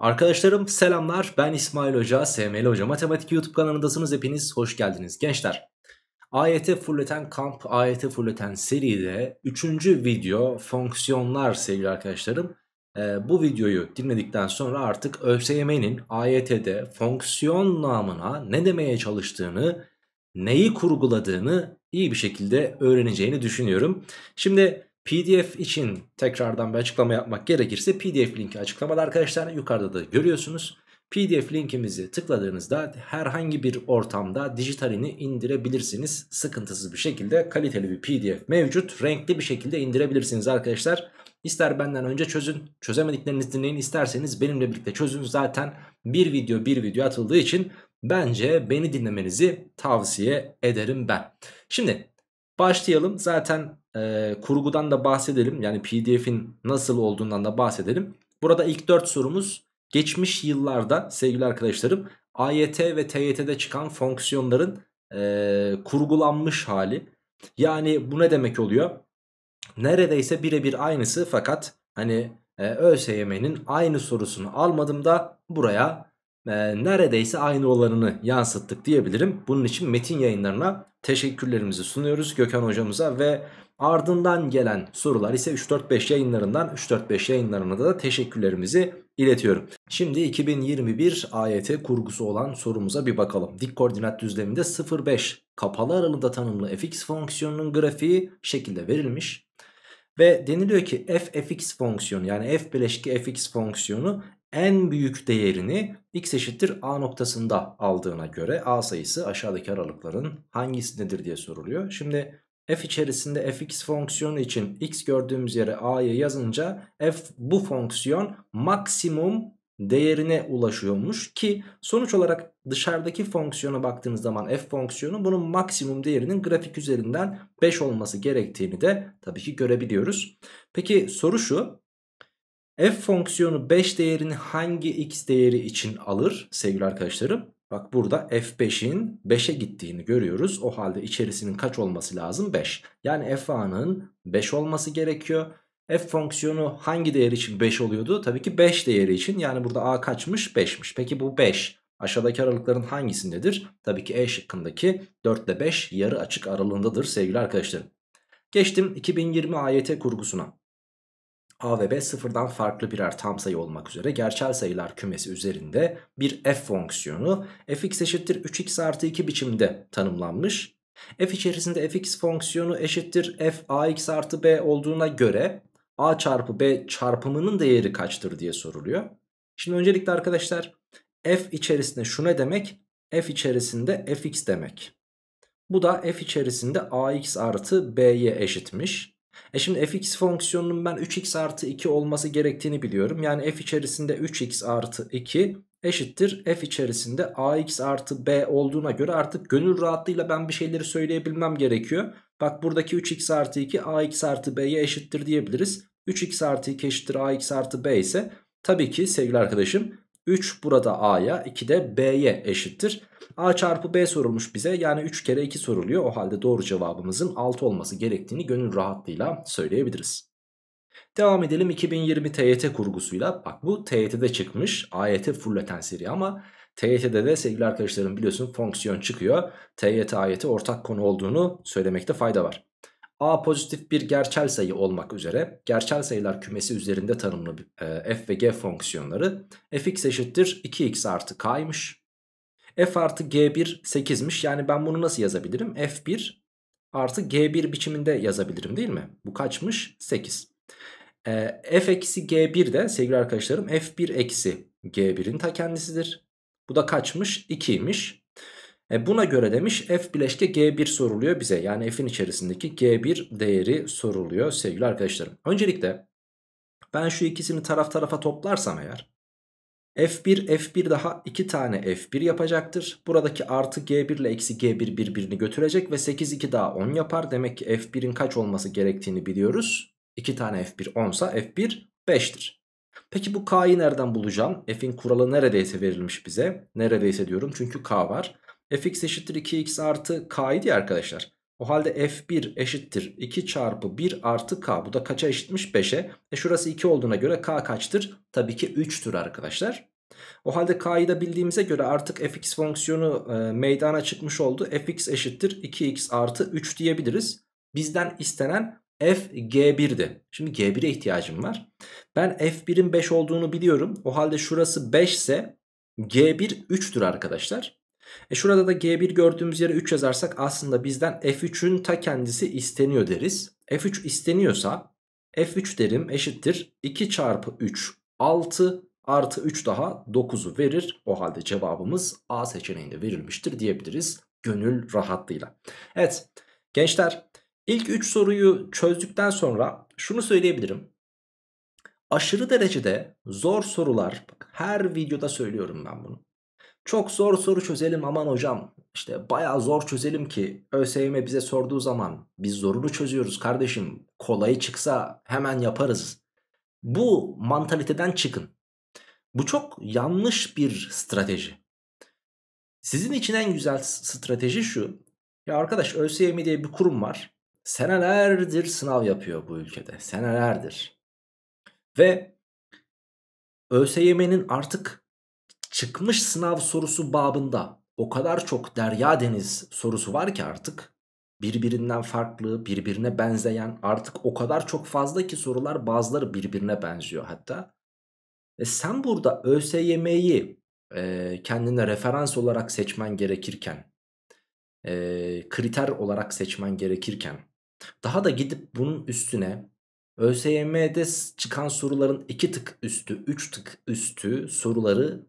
Arkadaşlarım selamlar ben İsmail Hoca, SML Hoca Matematik YouTube kanalındasınız hepiniz hoş geldiniz gençler. AYT Fulleten Kamp, AYT Fulleten seride 3. video fonksiyonlar sevgili arkadaşlarım. Ee, bu videoyu dinledikten sonra artık ÖSYM'nin AYT'de fonksiyon namına ne demeye çalıştığını, neyi kurguladığını iyi bir şekilde öğreneceğini düşünüyorum. Şimdi PDF için tekrardan bir açıklama yapmak gerekirse PDF linki açıklamada arkadaşlar yukarıda da görüyorsunuz. PDF linkimizi tıkladığınızda herhangi bir ortamda dijitalini indirebilirsiniz. Sıkıntısız bir şekilde kaliteli bir PDF mevcut. Renkli bir şekilde indirebilirsiniz arkadaşlar. İster benden önce çözün, çözemediklerinizi dinleyin, isterseniz benimle birlikte çözün. Zaten bir video bir video atıldığı için bence beni dinlemenizi tavsiye ederim ben. Şimdi başlayalım. Zaten e, kurgudan da bahsedelim. Yani pdf'in nasıl olduğundan da bahsedelim. Burada ilk 4 sorumuz geçmiş yıllarda sevgili arkadaşlarım AYT ve TYT'de çıkan fonksiyonların e, kurgulanmış hali. Yani bu ne demek oluyor? Neredeyse birebir aynısı fakat hani e, ÖSYM'nin aynı sorusunu almadım da buraya e, neredeyse aynı olanını yansıttık diyebilirim. Bunun için metin yayınlarına teşekkürlerimizi sunuyoruz Gökhan hocamıza ve Ardından gelen sorular ise 3-4-5 yayınlarından 3-4-5 yayınlarına da teşekkürlerimizi iletiyorum. Şimdi 2021 AYT kurgusu olan sorumuza bir bakalım. Dik koordinat düzleminde [0,5] kapalı aralığında tanımlı fx fonksiyonunun grafiği şekilde verilmiş. Ve deniliyor ki f fx fonksiyonu yani f bileşki fx fonksiyonu en büyük değerini x eşittir a noktasında aldığına göre a sayısı aşağıdaki aralıkların hangisidir diye soruluyor. Şimdi f içerisinde fx fonksiyonu için x gördüğümüz yere a'yı yazınca f bu fonksiyon maksimum değerine ulaşıyormuş ki sonuç olarak dışarıdaki fonksiyona baktığımız zaman f fonksiyonu bunun maksimum değerinin grafik üzerinden 5 olması gerektiğini de tabii ki görebiliyoruz. Peki soru şu f fonksiyonu 5 değerini hangi x değeri için alır sevgili arkadaşlarım? Bak burada F5'in 5'e gittiğini görüyoruz. O halde içerisinin kaç olması lazım? 5. Yani FA'nın 5 olması gerekiyor. F fonksiyonu hangi değer için 5 oluyordu? Tabii ki 5 değeri için. Yani burada A kaçmış? 5'miş. Peki bu 5 aşağıdaki aralıkların hangisindedir? Tabii ki E şıkkındaki 4 ile 5 yarı açık aralığındadır sevgili arkadaşlarım. Geçtim 2020 AYT kurgusuna. A ve B sıfırdan farklı birer tam sayı olmak üzere gerçel sayılar kümesi üzerinde bir f fonksiyonu fx eşittir 3x artı 2 biçimde tanımlanmış. f içerisinde fx fonksiyonu eşittir f ax artı b olduğuna göre a çarpı b çarpımının değeri kaçtır diye soruluyor. Şimdi öncelikle arkadaşlar f içerisinde şu ne demek? f içerisinde fx demek. Bu da f içerisinde ax artı b'ye eşitmiş. E şimdi fx fonksiyonunun ben 3x artı 2 olması gerektiğini biliyorum. Yani f içerisinde 3x artı 2 eşittir f içerisinde ax artı b olduğuna göre artık gönül rahatlığıyla ben bir şeyleri söyleyebilmem gerekiyor. Bak buradaki 3x artı 2 ax artı b'ye eşittir diyebiliriz. 3x artı 2 eşittir ax artı b ise tabii ki sevgili arkadaşım 3 burada a'ya 2 de b'ye eşittir. A çarpı B sorulmuş bize. Yani 3 kere 2 soruluyor. O halde doğru cevabımızın 6 olması gerektiğini gönül rahatlığıyla söyleyebiliriz. Devam edelim 2020 TYT kurgusuyla. Bak bu TYT'de çıkmış. AYT fulleten seri ama TYT'de de sevgili arkadaşlarım biliyorsun fonksiyon çıkıyor. TYT AYT ortak konu olduğunu söylemekte fayda var. A pozitif bir gerçel sayı olmak üzere gerçel sayılar kümesi üzerinde tanımlı e, f ve g fonksiyonları fx eşittir 2x artı k'ymış f artı g1 8'miş. Yani ben bunu nasıl yazabilirim? f1 artı g1 biçiminde yazabilirim değil mi? Bu kaçmış? 8. E, ee, f eksi g1 de sevgili arkadaşlarım f1 eksi g1'in ta kendisidir. Bu da kaçmış? 2'ymiş. E buna göre demiş f bileşke g1 soruluyor bize. Yani f'in içerisindeki g1 değeri soruluyor sevgili arkadaşlarım. Öncelikle ben şu ikisini taraf tarafa toplarsam eğer F1 F1 daha 2 tane F1 yapacaktır. Buradaki artı G1 ile eksi G1 birbirini götürecek ve 8 2 daha 10 yapar. Demek ki F1'in kaç olması gerektiğini biliyoruz. 2 tane F1 10 sa F1 5'tir. Peki bu K'yı nereden bulacağım? F'in kuralı neredeyse verilmiş bize. Neredeyse diyorum çünkü K var. Fx eşittir 2x artı K'ydı arkadaşlar. O halde f1 eşittir 2 çarpı 1 artı k. Bu da kaça eşitmiş? 5'e. E şurası 2 olduğuna göre k kaçtır? Tabii ki 3'tür arkadaşlar. O halde k'yı da bildiğimize göre artık fx fonksiyonu e, meydana çıkmış oldu. fx eşittir 2x artı 3 diyebiliriz. Bizden istenen f g1'di. Şimdi g1'e ihtiyacım var. Ben f1'in 5 olduğunu biliyorum. O halde şurası 5 ise g1 3'tür arkadaşlar. E şurada da G1 gördüğümüz yere 3 yazarsak aslında bizden F3'ün ta kendisi isteniyor deriz. F3 isteniyorsa F3 derim eşittir 2 çarpı 3 6 artı 3 daha 9'u verir. O halde cevabımız A seçeneğinde verilmiştir diyebiliriz gönül rahatlığıyla. Evet gençler ilk 3 soruyu çözdükten sonra şunu söyleyebilirim. Aşırı derecede zor sorular bak her videoda söylüyorum ben bunu. Çok zor soru çözelim aman hocam. İşte baya zor çözelim ki ÖSYM bize sorduğu zaman biz zorunu çözüyoruz kardeşim. Kolayı çıksa hemen yaparız. Bu mantaliteden çıkın. Bu çok yanlış bir strateji. Sizin için en güzel strateji şu. Ya arkadaş ÖSYM diye bir kurum var. Senelerdir sınav yapıyor bu ülkede. Senelerdir. Ve ÖSYM'nin artık çıkmış sınav sorusu babında o kadar çok derya deniz sorusu var ki artık birbirinden farklı, birbirine benzeyen artık o kadar çok fazla ki sorular bazıları birbirine benziyor hatta. E sen burada ÖSYM'yi e, kendine referans olarak seçmen gerekirken, e, kriter olarak seçmen gerekirken daha da gidip bunun üstüne ÖSYM'de çıkan soruların iki tık üstü, üç tık üstü soruları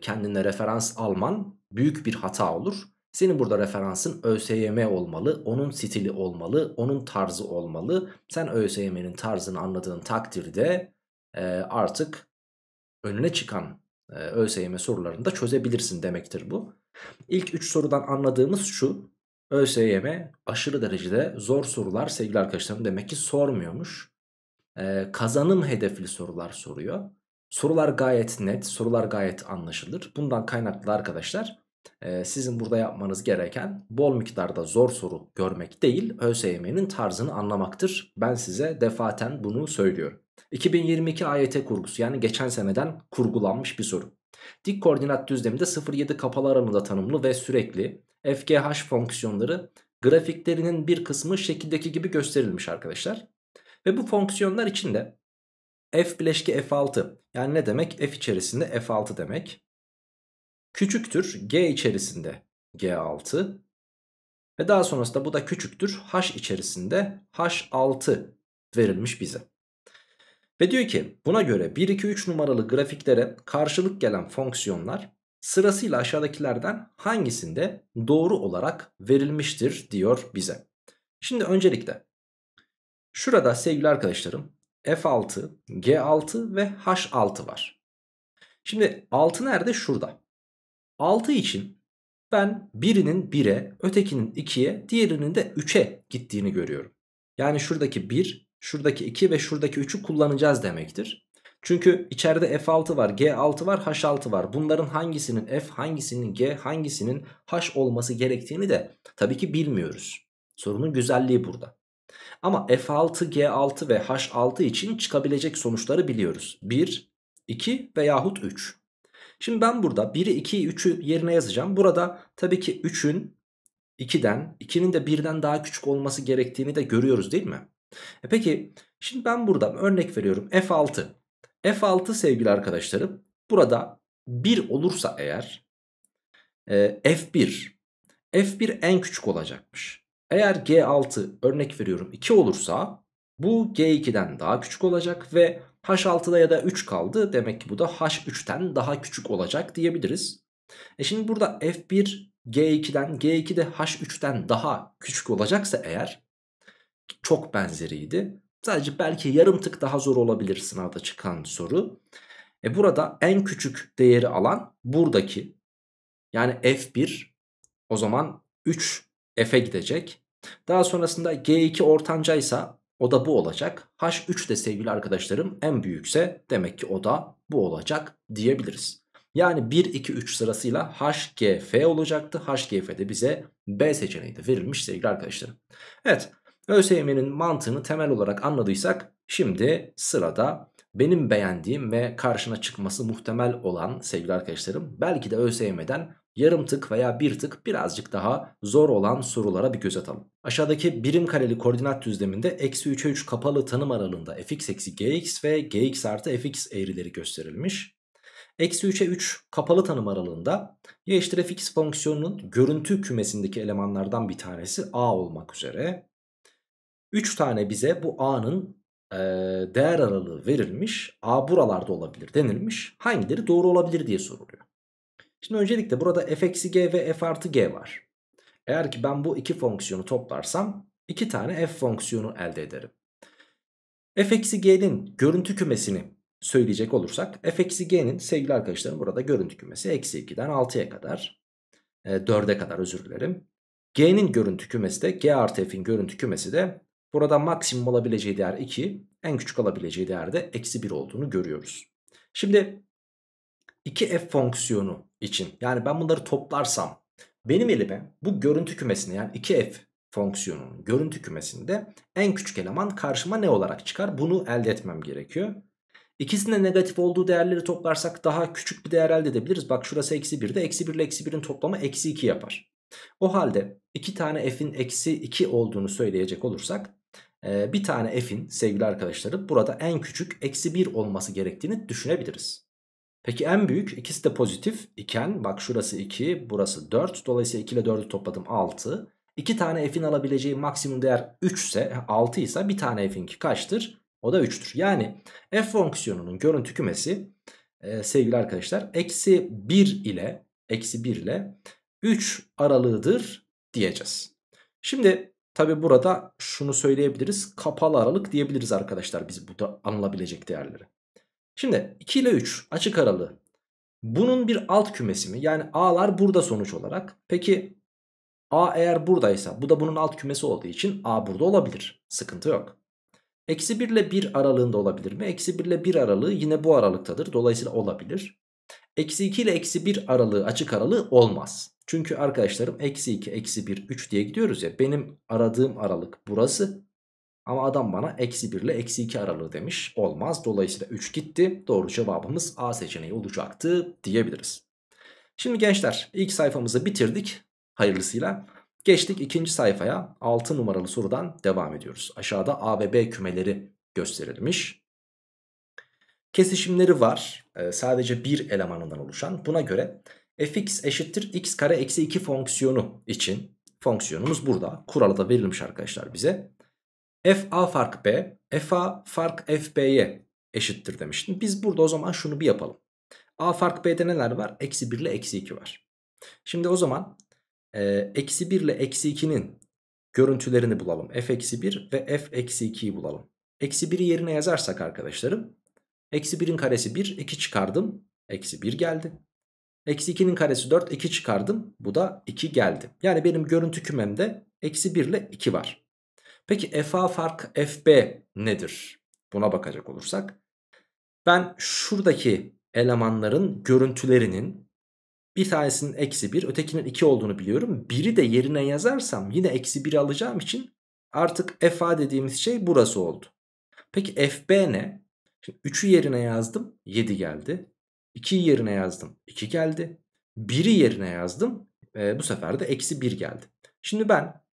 kendine referans alman büyük bir hata olur. Senin burada referansın ÖSYM olmalı, onun stili olmalı, onun tarzı olmalı. Sen ÖSYM'nin tarzını anladığın takdirde e, artık önüne çıkan e, ÖSYM sorularını da çözebilirsin demektir bu. İlk 3 sorudan anladığımız şu. ÖSYM aşırı derecede zor sorular sevgili arkadaşlarım demek ki sormuyormuş. E, kazanım hedefli sorular soruyor. Sorular gayet net, sorular gayet anlaşılır. Bundan kaynaklı arkadaşlar e, sizin burada yapmanız gereken bol miktarda zor soru görmek değil, ÖSYM'nin tarzını anlamaktır. Ben size defaten bunu söylüyorum. 2022 AYT kurgusu yani geçen seneden kurgulanmış bir soru. Dik koordinat düzleminde 0-7 kapalı aralığında tanımlı ve sürekli FGH fonksiyonları grafiklerinin bir kısmı şekildeki gibi gösterilmiş arkadaşlar. Ve bu fonksiyonlar içinde F bileşki F6 yani ne demek? F içerisinde F6 demek. Küçüktür G içerisinde G6. Ve daha sonrasında bu da küçüktür H içerisinde H6 verilmiş bize. Ve diyor ki buna göre 1, 2, 3 numaralı grafiklere karşılık gelen fonksiyonlar sırasıyla aşağıdakilerden hangisinde doğru olarak verilmiştir diyor bize. Şimdi öncelikle şurada sevgili arkadaşlarım F6, G6 ve H6 var. Şimdi 6 nerede? Şurada. 6 için ben birinin 1'e, ötekinin 2'ye, diğerinin de 3'e gittiğini görüyorum. Yani şuradaki 1, şuradaki 2 ve şuradaki 3'ü kullanacağız demektir. Çünkü içeride F6 var, G6 var, H6 var. Bunların hangisinin F, hangisinin G, hangisinin H olması gerektiğini de tabii ki bilmiyoruz. Sorunun güzelliği burada. Ama F6, G6 ve H6 için çıkabilecek sonuçları biliyoruz. 1, 2 veyahut 3. Şimdi ben burada 1'i 2'yi 3'ü yerine yazacağım. Burada tabii ki 3'ün 2'den 2'nin de 1'den daha küçük olması gerektiğini de görüyoruz değil mi? E peki şimdi ben burada örnek veriyorum F6. F6 sevgili arkadaşlarım burada 1 olursa eğer e, F1 F1 en küçük olacakmış. Eğer G6 örnek veriyorum 2 olursa bu G2'den daha küçük olacak ve H6'da ya da 3 kaldı. Demek ki bu da H3'ten daha küçük olacak diyebiliriz. E şimdi burada F1 G2'den G2 de H3'ten daha küçük olacaksa eğer çok benzeriydi. Sadece belki yarım tık daha zor olabilir sınavda çıkan soru. E burada en küçük değeri alan buradaki yani F1 o zaman 3 F'e gidecek. Daha sonrasında G2 ortancaysa o da bu olacak. H3 de sevgili arkadaşlarım en büyükse demek ki o da bu olacak diyebiliriz. Yani 1, 2, 3 sırasıyla H G F olacaktı. H HGF de bize B seçeneği de verilmiş sevgili arkadaşlarım. Evet ÖSYM'nin mantığını temel olarak anladıysak şimdi sırada benim beğendiğim ve karşına çıkması muhtemel olan sevgili arkadaşlarım belki de ÖSYM'den yarım tık veya bir tık birazcık daha zor olan sorulara bir göz atalım. Aşağıdaki birim kareli koordinat düzleminde eksi 3'e 3 kapalı tanım aralığında fx eksi gx ve gx artı fx eğrileri gösterilmiş. Eksi 3'e 3 kapalı tanım aralığında y eşittir fx fonksiyonunun görüntü kümesindeki elemanlardan bir tanesi a olmak üzere. 3 tane bize bu a'nın e, değer aralığı verilmiş. A buralarda olabilir denilmiş. Hangileri doğru olabilir diye soruluyor. Şimdi öncelikle burada f eksi g ve f artı g var. Eğer ki ben bu iki fonksiyonu toplarsam iki tane f fonksiyonu elde ederim. f eksi g'nin görüntü kümesini söyleyecek olursak f eksi g'nin sevgili arkadaşlarım burada görüntü kümesi eksi 2'den 6'ya kadar e, 4'e kadar özür dilerim. G'nin görüntü kümesi de G artı F'in görüntü kümesi de burada maksimum olabileceği değer 2 en küçük olabileceği değer de eksi 1 olduğunu görüyoruz. Şimdi 2 f fonksiyonu için yani ben bunları toplarsam benim elime bu görüntü kümesini yani 2f fonksiyonunun görüntü kümesinde en küçük eleman karşıma ne olarak çıkar? Bunu elde etmem gerekiyor. İkisinde negatif olduğu değerleri toplarsak daha küçük bir değer elde edebiliriz. Bak şurası eksi 1'de eksi 1 ile eksi 1'in toplamı eksi 2 yapar. O halde iki tane f'in eksi 2 olduğunu söyleyecek olursak e, bir tane f'in sevgili arkadaşlarım burada en küçük eksi 1 olması gerektiğini düşünebiliriz. Peki en büyük ikisi de pozitif iken bak şurası 2 burası 4 dolayısıyla 2 ile 4'ü topladım 6. 2 tane f'in alabileceği maksimum değer 3 ise 6 ise bir tane f'inki kaçtır? O da 3'tür. Yani f fonksiyonunun görüntü kümesi e, sevgili arkadaşlar eksi 1 ile eksi 1 ile 3 aralığıdır diyeceğiz. Şimdi tabi burada şunu söyleyebiliriz kapalı aralık diyebiliriz arkadaşlar biz bu da anılabilecek değerleri. Şimdi 2 ile 3 açık aralığı. Bunun bir alt kümesi mi? Yani A'lar burada sonuç olarak. Peki A eğer buradaysa bu da bunun alt kümesi olduğu için A burada olabilir. Sıkıntı yok. Eksi 1 ile 1 aralığında olabilir mi? Eksi 1 ile 1 aralığı yine bu aralıktadır. Dolayısıyla olabilir. Eksi 2 ile eksi 1 aralığı açık aralığı olmaz. Çünkü arkadaşlarım eksi 2, eksi 1, 3 diye gidiyoruz ya. Benim aradığım aralık burası. Ama adam bana eksi 1 ile eksi 2 aralığı demiş. Olmaz. Dolayısıyla 3 gitti. Doğru cevabımız A seçeneği olacaktı diyebiliriz. Şimdi gençler ilk sayfamızı bitirdik. Hayırlısıyla. Geçtik ikinci sayfaya 6 numaralı sorudan devam ediyoruz. Aşağıda A ve B kümeleri gösterilmiş. Kesişimleri var. Ee, sadece bir elemanından oluşan. Buna göre fx eşittir x kare eksi 2 fonksiyonu için fonksiyonumuz burada. Kuralı da verilmiş arkadaşlar bize. FA fark B, FA fark FB'ye eşittir demiştim. Biz burada o zaman şunu bir yapalım. A fark B'de neler var? Eksi 1 ile eksi 2 var. Şimdi o zaman e, eksi 1 ile eksi 2'nin görüntülerini bulalım. F eksi 1 ve F eksi 2'yi bulalım. Eksi 1'i yerine yazarsak arkadaşlarım. Eksi 1'in karesi 1, 2 çıkardım. Eksi 1 geldi. Eksi 2'nin karesi 4, 2 çıkardım. Bu da 2 geldi. Yani benim görüntü kümemde eksi 1 ile 2 var. Peki FA fark FB nedir? Buna bakacak olursak. Ben şuradaki elemanların görüntülerinin bir tanesinin eksi 1 ötekinin 2 olduğunu biliyorum. Biri de yerine yazarsam yine eksi 1'i alacağım için artık FA dediğimiz şey burası oldu. Peki FB ne? Şimdi 3'ü yerine yazdım 7 geldi. 2'yi yerine yazdım 2 geldi. 1'i yerine yazdım e, bu sefer de eksi 1 geldi. Şimdi ben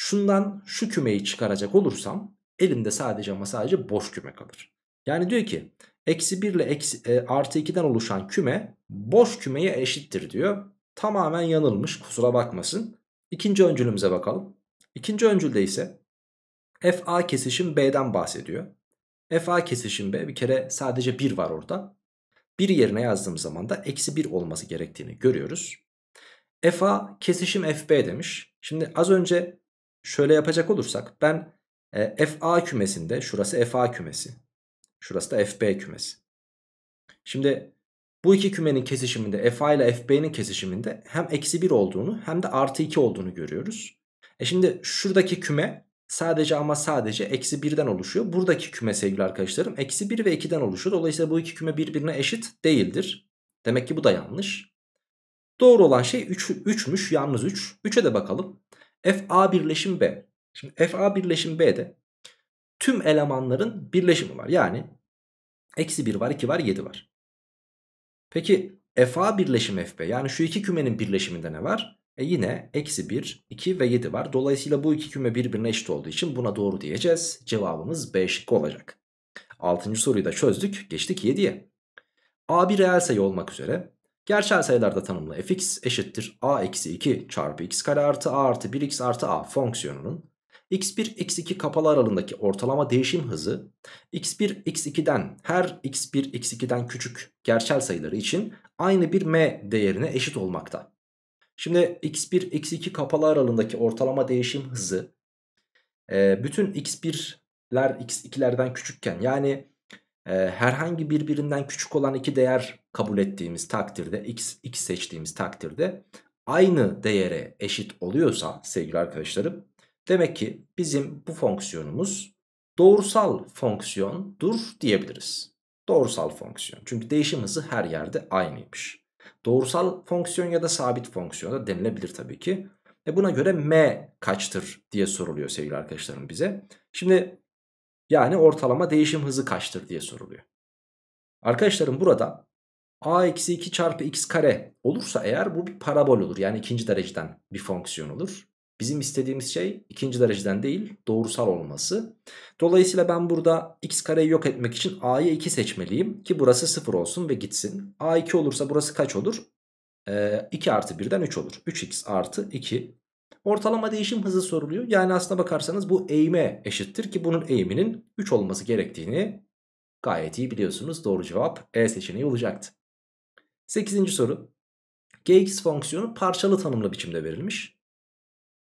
şundan şu kümeyi çıkaracak olursam elimde sadece ama sadece boş küme kalır. Yani diyor ki eksi 1 ile eksi, e, artı 2'den oluşan küme boş kümeye eşittir diyor. Tamamen yanılmış kusura bakmasın. İkinci öncülümüze bakalım. İkinci öncülde ise FA kesişim B'den bahsediyor. FA kesişim B bir kere sadece 1 var orada. 1 yerine yazdığım zaman da eksi 1 olması gerektiğini görüyoruz. FA kesişim FB demiş. Şimdi az önce Şöyle yapacak olursak ben e, FA kümesinde şurası FA kümesi. Şurası da FB kümesi. Şimdi bu iki kümenin kesişiminde FA ile FB'nin kesişiminde hem eksi 1 olduğunu hem de artı 2 olduğunu görüyoruz. E şimdi şuradaki küme sadece ama sadece eksi 1'den oluşuyor. Buradaki küme sevgili arkadaşlarım eksi 1 ve 2'den oluşuyor. Dolayısıyla bu iki küme birbirine eşit değildir. Demek ki bu da yanlış. Doğru olan şey 3, 3'müş yalnız 3. 3'e de bakalım. FA birleşim B. Şimdi FA birleşim B'de tüm elemanların birleşimi var. Yani eksi 1 var, 2 var, 7 var. Peki FA birleşim FB yani şu iki kümenin birleşiminde ne var? E yine eksi 1, 2 ve 7 var. Dolayısıyla bu iki küme birbirine eşit olduğu için buna doğru diyeceğiz. Cevabımız B şıkkı olacak. Altıncı soruyu da çözdük. Geçtik 7'ye. A bir reel sayı olmak üzere Gerçel sayılarda tanımlı fx eşittir a eksi 2 çarpı x kare artı a artı 1x artı a fonksiyonunun x1 x2 kapalı aralığındaki ortalama değişim hızı x1 x2'den her x1 x2'den küçük gerçel sayıları için aynı bir m değerine eşit olmakta. Şimdi x1 x2 kapalı aralığındaki ortalama değişim hızı bütün x1'ler x2'lerden küçükken yani ee, herhangi birbirinden küçük olan iki değer kabul ettiğimiz takdirde x, x seçtiğimiz takdirde aynı değere eşit oluyorsa sevgili arkadaşlarım demek ki bizim bu fonksiyonumuz doğrusal fonksiyondur diyebiliriz. Doğrusal fonksiyon çünkü değişim hızı her yerde aynıymış. Doğrusal fonksiyon ya da sabit fonksiyon da denilebilir tabii ki. E buna göre m kaçtır diye soruluyor sevgili arkadaşlarım bize. Şimdi yani ortalama değişim hızı kaçtır diye soruluyor. Arkadaşlarım burada a-2 çarpı x kare olursa eğer bu bir parabol olur. Yani ikinci dereceden bir fonksiyon olur. Bizim istediğimiz şey ikinci dereceden değil doğrusal olması. Dolayısıyla ben burada x kareyi yok etmek için a'yı 2 seçmeliyim ki burası 0 olsun ve gitsin. a 2 olursa burası kaç olur? Ee, 2 artı 1'den 3 olur. 3x artı 2 Ortalama değişim hızı soruluyor. Yani aslına bakarsanız bu eğime eşittir ki bunun eğiminin 3 olması gerektiğini gayet iyi biliyorsunuz. Doğru cevap E seçeneği olacaktı. 8. soru. Gx fonksiyonu parçalı tanımlı biçimde verilmiş.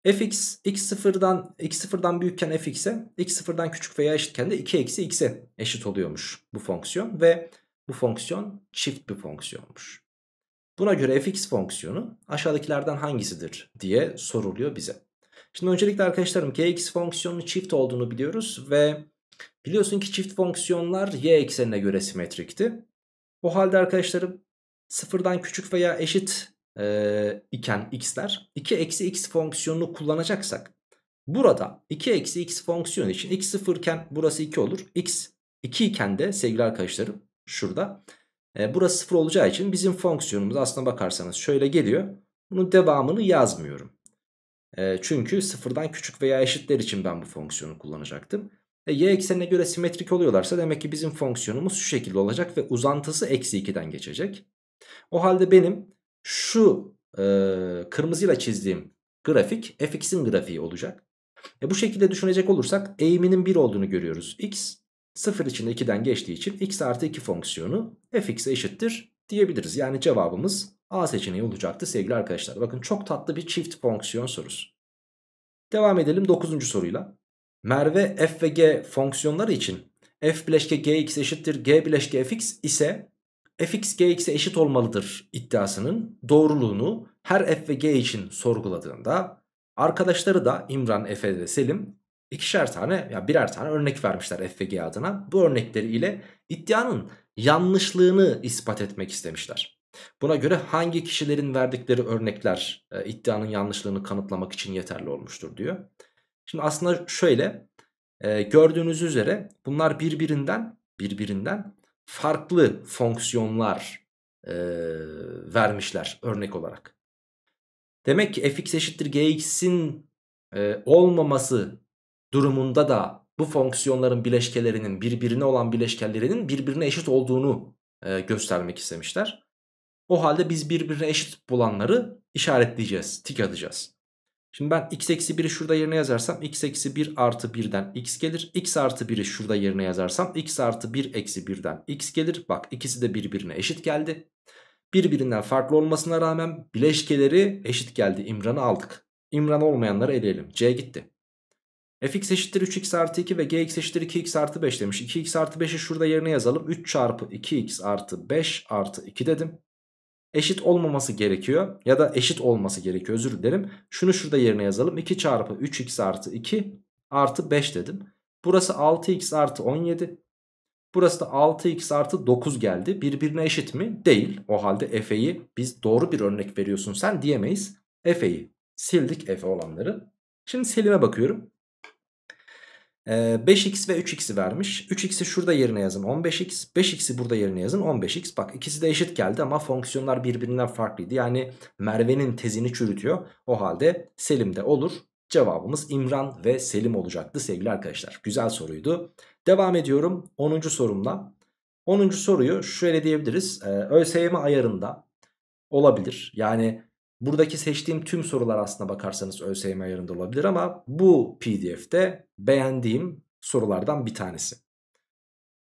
fx x0'dan x0'dan büyükken fx'e, x0'dan küçük veya eşitken de 2 eksi x'e eşit oluyormuş bu fonksiyon ve bu fonksiyon çift bir fonksiyonmuş. Buna göre fx fonksiyonu aşağıdakilerden hangisidir diye soruluyor bize. Şimdi öncelikle arkadaşlarım kx fonksiyonu çift olduğunu biliyoruz ve biliyorsun ki çift fonksiyonlar y eksenine göre simetrikti. O halde arkadaşlarım sıfırdan küçük veya eşit e, iken x'ler 2 eksi x fonksiyonunu kullanacaksak burada 2 eksi x fonksiyonu için x sıfırken burası 2 olur. x 2 iken de sevgili arkadaşlarım şurada e, burası sıfır olacağı için bizim fonksiyonumuz aslına bakarsanız şöyle geliyor. Bunun devamını yazmıyorum. E, çünkü sıfırdan küçük veya eşitler için ben bu fonksiyonu kullanacaktım. E, y eksenine göre simetrik oluyorlarsa demek ki bizim fonksiyonumuz şu şekilde olacak ve uzantısı eksi 2'den geçecek. O halde benim şu e, kırmızıyla çizdiğim grafik fx'in grafiği olacak. E, bu şekilde düşünecek olursak eğiminin 1 olduğunu görüyoruz. x 0 içinde 2'den geçtiği için x artı 2 fonksiyonu fx'e eşittir diyebiliriz. Yani cevabımız A seçeneği olacaktı sevgili arkadaşlar. Bakın çok tatlı bir çift fonksiyon sorusu. Devam edelim 9. soruyla. Merve f ve g fonksiyonları için f bileşke gx eşittir g bileşke fx ise fx gx'e eşit olmalıdır iddiasının doğruluğunu her f ve g için sorguladığında arkadaşları da İmran, Efe ve Selim İkişer tane ya yani birer tane örnek vermişler F adına. Bu örnekleri ile iddianın yanlışlığını ispat etmek istemişler. Buna göre hangi kişilerin verdikleri örnekler e, iddianın yanlışlığını kanıtlamak için yeterli olmuştur diyor. Şimdi aslında şöyle e, gördüğünüz üzere bunlar birbirinden birbirinden farklı fonksiyonlar e, vermişler örnek olarak. Demek ki fx eşittir gx'in e, olmaması durumunda da bu fonksiyonların bileşkelerinin birbirine olan bileşkelerinin birbirine eşit olduğunu e, göstermek istemişler. O halde biz birbirine eşit bulanları işaretleyeceğiz, tik atacağız. Şimdi ben x eksi 1'i şurada yerine yazarsam x eksi 1 artı 1'den x gelir. x artı 1'i şurada yerine yazarsam x artı 1 eksi 1'den x gelir. Bak ikisi de birbirine eşit geldi. Birbirinden farklı olmasına rağmen bileşkeleri eşit geldi. İmran'ı aldık. İmran olmayanları eleyelim. C gitti fx eşittir 3x artı 2 ve gx eşittir 2x artı 5 demiş. 2x artı 5'i şurada yerine yazalım. 3 çarpı 2x artı 5 artı 2 dedim. Eşit olmaması gerekiyor ya da eşit olması gerekiyor özür dilerim. Şunu şurada yerine yazalım. 2 çarpı 3x artı 2 artı 5 dedim. Burası 6x artı 17. Burası da 6x artı 9 geldi. Birbirine eşit mi? Değil. O halde Efe'yi biz doğru bir örnek veriyorsun sen diyemeyiz. Efe'yi sildik Efe olanları. Şimdi Selim'e bakıyorum. 5x ve 3x'i vermiş. 3x'i şurada yerine yazın 15x. 5x'i burada yerine yazın 15x. Bak ikisi de eşit geldi ama fonksiyonlar birbirinden farklıydı. Yani Merve'nin tezini çürütüyor. O halde Selim de olur. Cevabımız İmran ve Selim olacaktı sevgili arkadaşlar. Güzel soruydu. Devam ediyorum 10. sorumla. 10. soruyu şöyle diyebiliriz. ÖSYM ayarında olabilir. Yani Buradaki seçtiğim tüm sorular aslında bakarsanız ÖSYM ayarında olabilir ama bu pdf'de beğendiğim sorulardan bir tanesi.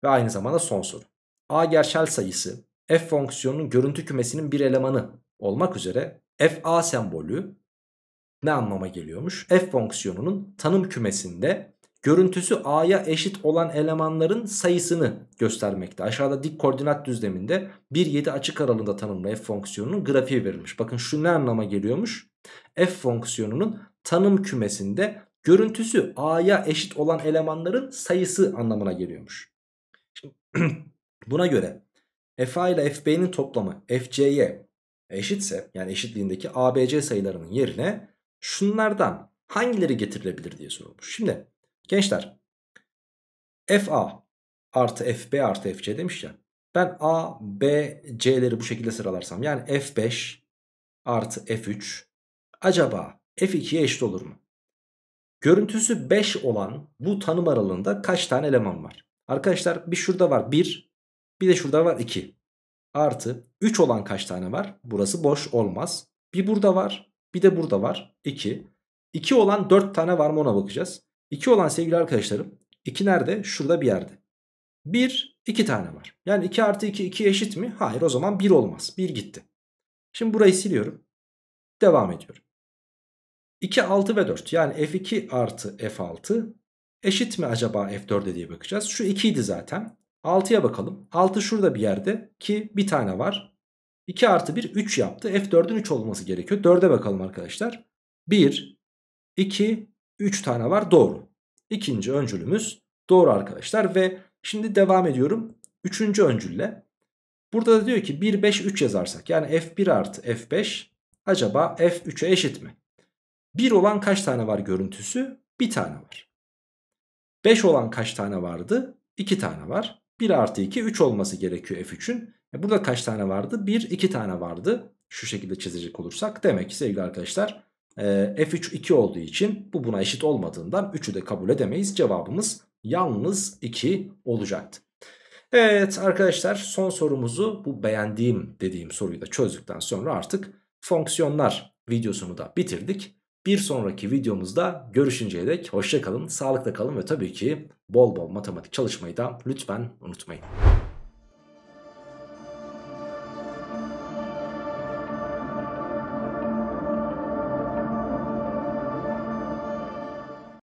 Ve aynı zamanda son soru. A gerçel sayısı f fonksiyonunun görüntü kümesinin bir elemanı olmak üzere fa sembolü ne anlama geliyormuş? f fonksiyonunun tanım kümesinde görüntüsü A'ya eşit olan elemanların sayısını göstermekte. Aşağıda dik koordinat düzleminde 1-7 açık aralığında tanımlı f fonksiyonunun grafiği verilmiş. Bakın şu ne anlama geliyormuş? F fonksiyonunun tanım kümesinde görüntüsü A'ya eşit olan elemanların sayısı anlamına geliyormuş. Şimdi buna göre FA ile FB'nin toplamı FC'ye eşitse yani eşitliğindeki ABC sayılarının yerine şunlardan hangileri getirilebilir diye sorulmuş. Şimdi Gençler FA artı FB artı FC demiş ya. Ben A, B, C'leri bu şekilde sıralarsam yani F5 artı F3 acaba F2'ye eşit olur mu? Görüntüsü 5 olan bu tanım aralığında kaç tane eleman var? Arkadaşlar bir şurada var 1 bir de şurada var 2 artı 3 olan kaç tane var? Burası boş olmaz. Bir burada var bir de burada var 2. 2 olan 4 tane var mı ona bakacağız. 2 olan sevgili arkadaşlarım 2 nerede? Şurada bir yerde. 1, 2 tane var. Yani 2 artı 2, 2 eşit mi? Hayır o zaman 1 olmaz. 1 gitti. Şimdi burayı siliyorum. Devam ediyorum. 2, 6 ve 4. Yani F2 artı F6 eşit mi acaba F4'e diye bakacağız. Şu 2 idi zaten. 6'ya bakalım. 6 şurada bir yerde ki bir tane var. 2 artı 1 3 yaptı. F4'ün 3 olması gerekiyor. 4'e bakalım arkadaşlar. 1, 2, 3 tane var doğru. İkinci öncülümüz doğru arkadaşlar ve şimdi devam ediyorum. Üçüncü öncülle. Burada da diyor ki 1, 5, 3 yazarsak yani F1 artı F5 acaba F3'e eşit mi? 1 olan kaç tane var görüntüsü? 1 tane var. 5 olan kaç tane vardı? 2 tane var. 1 artı 2 3 olması gerekiyor F3'ün. E burada kaç tane vardı? 1, 2 tane vardı. Şu şekilde çizecek olursak. Demek ki sevgili arkadaşlar ee, F3 2 olduğu için bu buna eşit olmadığından 3'ü de kabul edemeyiz. Cevabımız yalnız 2 olacaktı. Evet arkadaşlar son sorumuzu bu beğendiğim dediğim soruyu da çözdükten sonra artık fonksiyonlar videosunu da bitirdik. Bir sonraki videomuzda görüşünceye dek hoşçakalın, sağlıkla kalın ve tabii ki bol bol matematik çalışmayı da lütfen unutmayın.